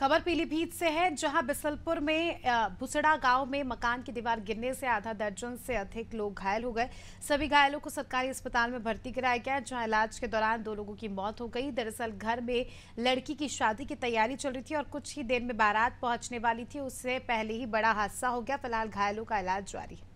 खबर पीलीभीत से है जहां बिसलपुर में भुसड़ा गांव में मकान की दीवार गिरने से आधा दर्जन से अधिक लोग घायल हो गए सभी घायलों को सरकारी अस्पताल में भर्ती कराया गया जहां इलाज के दौरान दो लोगों की मौत हो गई दरअसल घर में लड़की की शादी की तैयारी चल रही थी और कुछ ही देर में बारात पहुंचने वाली थी उससे पहले ही बड़ा हादसा हो गया फिलहाल घायलों का इलाज जारी है